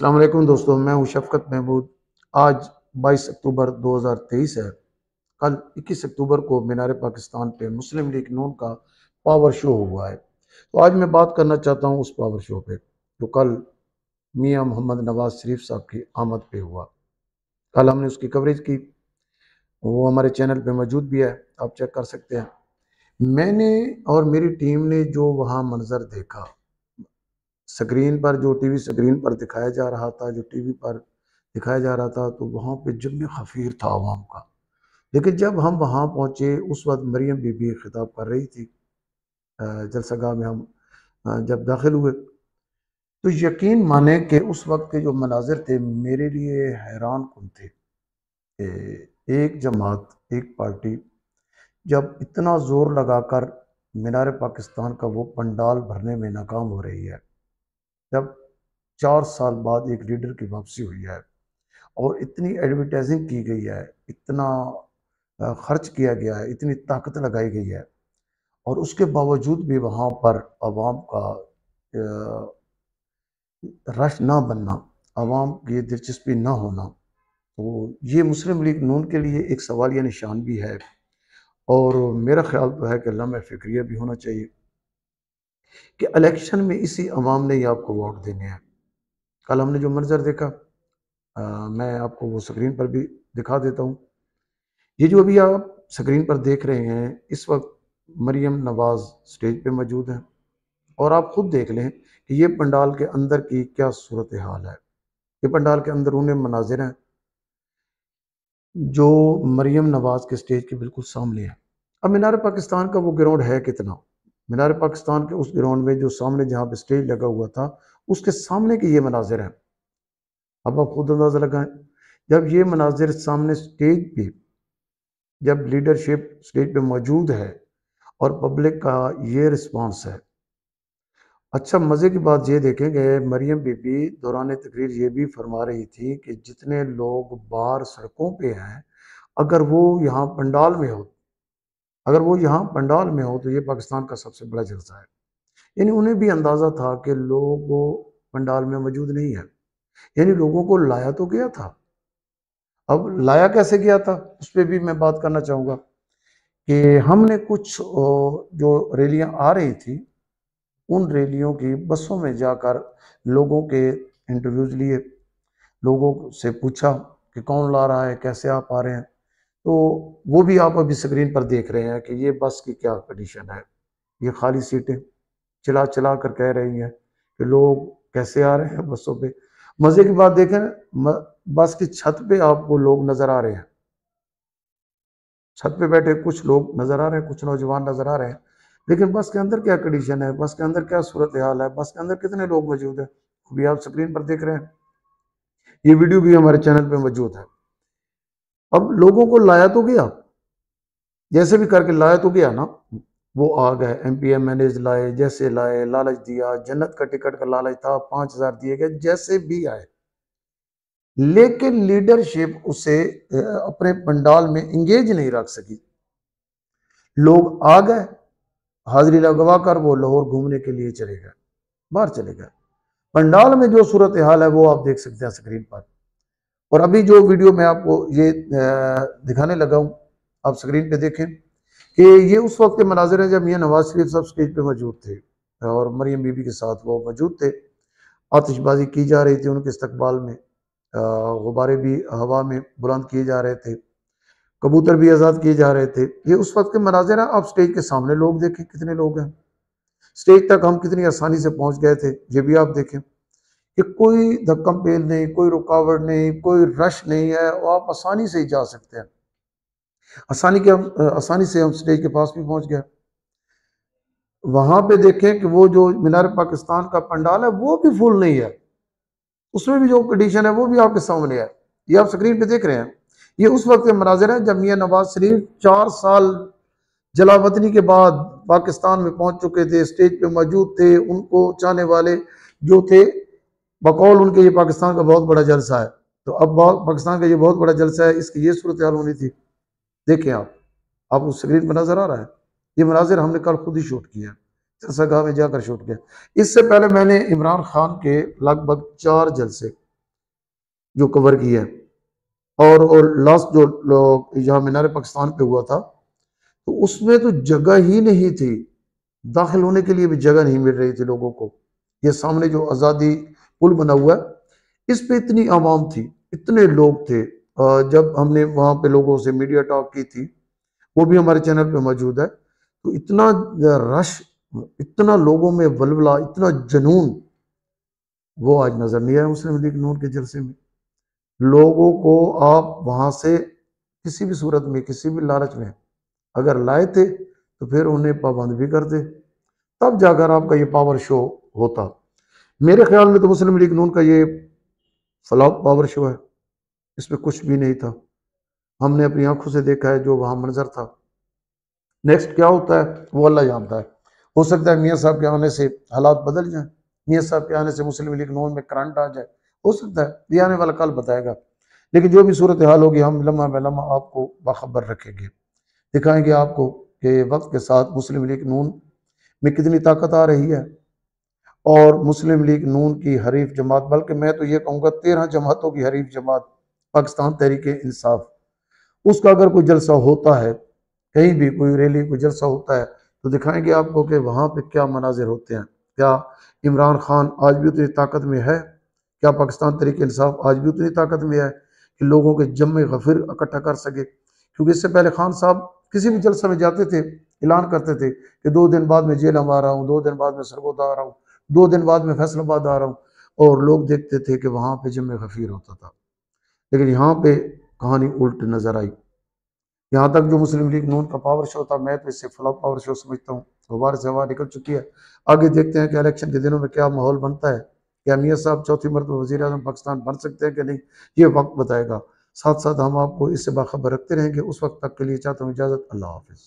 अल्लाम दोस्तों मैं हूं शफकत महमूद आज 22 अक्टूबर 2023 है कल 21 अक्टूबर को मीनार पाकिस्तान पे मुस्लिम लीग नून का पावर शो हुआ है तो आज मैं बात करना चाहता हूं उस पावर शो पे जो कल मियां मोहम्मद नवाज शरीफ साहब की आमद पे हुआ कल हमने उसकी कवरेज की वो हमारे चैनल पे मौजूद भी है आप चेक कर सकते हैं मैंने और मेरी टीम ने जो वहाँ मंज़र देखा स्क्रीन पर जो टीवी स्क्रीन पर दिखाया जा रहा था जो टीवी पर दिखाया जा रहा था तो वहाँ पे जम खफीर था आवाम का लेकिन जब हम वहाँ पहुँचे उस वक्त मरियम बीबी खिताब कर रही थी जलसगा में हम जब दाखिल हुए तो यकीन माने कि उस वक्त के जो मनाजिर थे मेरे लिए हैरान कन थे एक जमात एक पार्टी जब इतना ज़ोर लगाकर मीनार पाकिस्तान का वो पंडाल भरने में नाकाम हो रही है जब चार साल बाद एक लीडर की वापसी हुई है और इतनी एडवर्टाइजिंग की गई है इतना खर्च किया गया है इतनी ताकत लगाई गई है और उसके बावजूद भी वहाँ पर आवाम का रश ना बनना आवाम की दिलचस्पी ना होना तो ये मुस्लिम लीग नून के लिए एक सवाल या निशान भी है और मेरा ख्याल तो है कि लम्ह फिक्रिया भी होना चाहिए कि इलेक्शन में इसी अवाम ने ही आपको वोट देने हैं कल हमने जो मंजर देखा आ, मैं आपको वो स्क्रीन पर भी दिखा देता हूँ ये जो अभी आप स्क्रीन पर देख रहे हैं इस वक्त मरियम नवाज स्टेज पे मौजूद हैं और आप खुद देख लें कि ये पंडाल के अंदर की क्या सूरत हाल है ये पंडाल के अंदर उन्हें मनाजिर हैं जो मरियम नवाज के स्टेज के बिल्कुल सामने है अब मीनार पाकिस्तान का वो ग्राउंड है कितना मीनार पाकिस्तान के उस ग्राउंड में जो सामने जहाँ पे स्टेज लगा हुआ था उसके सामने के ये मनाजिर हैं अब आप खुद अंदाज़ा लगाएं जब ये मनाजिर सामने स्टेज पे जब लीडरशिप स्टेज पे मौजूद है और पब्लिक का ये रिस्पांस है अच्छा मज़े की बात ये देखेंगे मरियम बीबी दौरान तकरीर ये भी फरमा रही थी कि जितने लोग बाहर सड़कों पर हैं अगर वो यहाँ पंडाल में होते अगर वो यहाँ पंडाल में हो तो ये पाकिस्तान का सबसे बड़ा जलसा है यानी उन्हें भी अंदाज़ा था कि लोग पंडाल में मौजूद नहीं है यानी लोगों को लाया तो गया था अब लाया कैसे गया था उस पर भी मैं बात करना चाहूँगा कि हमने कुछ जो रैलियाँ आ रही थी उन रैलियों की बसों में जाकर लोगों के इंटरव्यूज़ लिए लोगों से पूछा कि कौन ला रहा है कैसे आप आ रहे हैं तो वो भी आप अभी स्क्रीन पर देख रहे हैं कि ये बस की क्या कंडीशन है ये खाली सीटें चला चला कर कह रही हैं कि लोग कैसे आ रहे हैं बसों पे मज़े की बात देखें बस की छत पे आपको लोग नज़र आ रहे हैं छत पे बैठे कुछ लोग नज़र आ रहे हैं कुछ नौजवान नज़र आ रहे हैं लेकिन बस के अंदर क्या कंडीशन है बस के अंदर क्या सूरत हाल है बस के अंदर कितने लोग मौजूद है अभी आप स्क्रीन पर देख रहे हैं ये वीडियो भी हमारे चैनल पर मौजूद है अब लोगों को लाया तो गया जैसे भी करके लाया तो गया ना वो आ गए एम पी एम मैनेज लाए जैसे लाए लालच दिया जन्नत का टिकट का लालच था पांच हजार दिए गए जैसे भी आए लेकिन लीडरशिप उसे अपने पंडाल में इंगेज नहीं रख सकी लोग आ गए हाजिरी लगवा कर वो लाहौर घूमने के लिए चले गए बाहर चले गए पंडाल में जो सूरत हाल है वो आप देख सकते हैं स्क्रीन पर और अभी जो वीडियो मैं आपको ये दिखाने लगा हूँ आप स्क्रीन पे देखें कि ये उस वक्त के मनाजिर हैं जब मियाँ नवाज शरीफ साहब स्टेज पे मौजूद थे और मरियम बीबी के साथ वो मौजूद थे आतिशबाजी की जा रही थी उनके इस्तबाल में गुब्बारे भी हवा में बुलंद किए जा रहे थे कबूतर भी आज़ाद किए जा रहे थे ये उस वक्त के मनाजिर हैं आप स्टेज के सामने लोग देखें कितने लोग हैं स्टेज तक हम कितनी आसानी से पहुंच गए थे ये भी आप देखें कि कोई धक्कम पेल नहीं कोई रुकावट नहीं कोई रश नहीं है और आप आसानी से ही जा सकते हैं आसानी के हम आसानी से हम स्टेज के पास भी पहुंच गए वहां पे देखें कि वो जो मीनार पाकिस्तान का पंडाल है वो भी फुल नहीं है उसमें भी जो कंडीशन है वो भी आपके सामने है ये आप स्क्रीन पे देख रहे हैं ये उस वक्त के मनाजिर है जब मियाँ नवाज शरीफ चार साल जलावतनी के बाद पाकिस्तान में पहुंच चुके थे स्टेज पे मौजूद थे उनको चाहने वाले जो थे बकौल उनके ये पाकिस्तान का बहुत बड़ा जलसा है तो अब पाकिस्तान का ये बहुत बड़ा जलसा है इसकी ये सूरत हाल होनी थी देखें आप आप उस स्क्रीन पर नज़र आ रहा है ये मनाजिर हमने कल खुद ही शूट किया जलसा चरसागाह में जाकर शूट किया इससे पहले मैंने इमरान खान के लगभग चार जलसे जो कवर किए हैं और और लास्ट जो लोग यहाँ मीनार पाकिस्तान पे हुआ था तो उसमें तो जगह ही नहीं थी दाखिल होने के लिए भी जगह नहीं मिल रही थी लोगों को ये सामने जो आज़ादी पुल बना हुआ है इस पे इतनी आवाम थी इतने लोग थे जब हमने वहाँ पे लोगों से मीडिया टॉक की थी वो भी हमारे चैनल पे मौजूद है तो इतना रश इतना लोगों में बलबला इतना जनून वो आज नज़र नहीं आया मुस्लिम लीग नूर के जलसे में लोगों को आप वहां से किसी भी सूरत में किसी भी लालच में अगर लाए थे तो फिर उन्हें पाबंद भी कर दे तब जाकर आपका ये पावर शो होता मेरे ख्याल में तो मुस्लिम लीग नून का ये फ्लॉप पावर शो है इसमें कुछ भी नहीं था हमने अपनी आंखों से देखा है जो वहाँ मंजर था नेक्स्ट क्या होता है वो अल्लाह जानता है हो सकता है मियाँ साहब के आने से हालात बदल जाए मियाँ साहब के आने से मुस्लिम लीग नून में करंट आ जाए हो सकता है ये आने वाला कल बताएगा लेकिन जो भी सूरत हाल होगी हम लम्हा में लम्हा आपको बाखबर रखेंगे दिखाएंगे आपको कि वक्त के साथ मुस्लिम लीग नून में कितनी ताकत आ रही है और मुस्लिम लीग नून की हरीफ जमात बल्कि मैं तो ये कहूँगा तेरह जमातों की हरीफ जमात पाकिस्तान तहरीक इंसाफ उसका अगर कोई जलसा होता है कहीं भी कोई रैली कोई जलसा होता है तो दिखाएंगे आपको कि वहाँ पर क्या मनाजिर होते हैं क्या इमरान खान आज भी उतनी ताकत में है क्या पाकिस्तान तहरीक इंसाफ आज भी उतनी ताकत में है कि लोगों के जम गफिर इकट्ठा कर सके क्योंकि इससे पहले खान साहब किसी भी जलसा में जाते थे ऐलान करते थे कि दो दिन बाद में जेल हम आ रहा हूँ दो दिन बाद में सरगोदा आ रहा हूँ दो दिन बाद मैं फैसलाबाद आ रहा हूँ और लोग देखते थे कि वहाँ पे जमे खफीर होता था लेकिन यहाँ पे कहानी उल्ट नज़र आई यहाँ तक जो मुस्लिम लीग नून का पावर शो था मैं तो इससे फ्लॉप पावर शो समझता हूँ गुब्बार से हवा निकल चुकी है आगे देखते हैं कि इलेक्शन के दिनों में क्या माहौल बनता है क्या मियाँ साहब चौथी मरतब वजी अजम पाकिस्तान बन सकते हैं कि नहीं ये वक्त बताएगा साथ साथ हम आपको इससे बाखबर रखते रहेंगे उस वक्त तक के लिए चाहता हूँ इजाज़त अल्लाह हाफिज़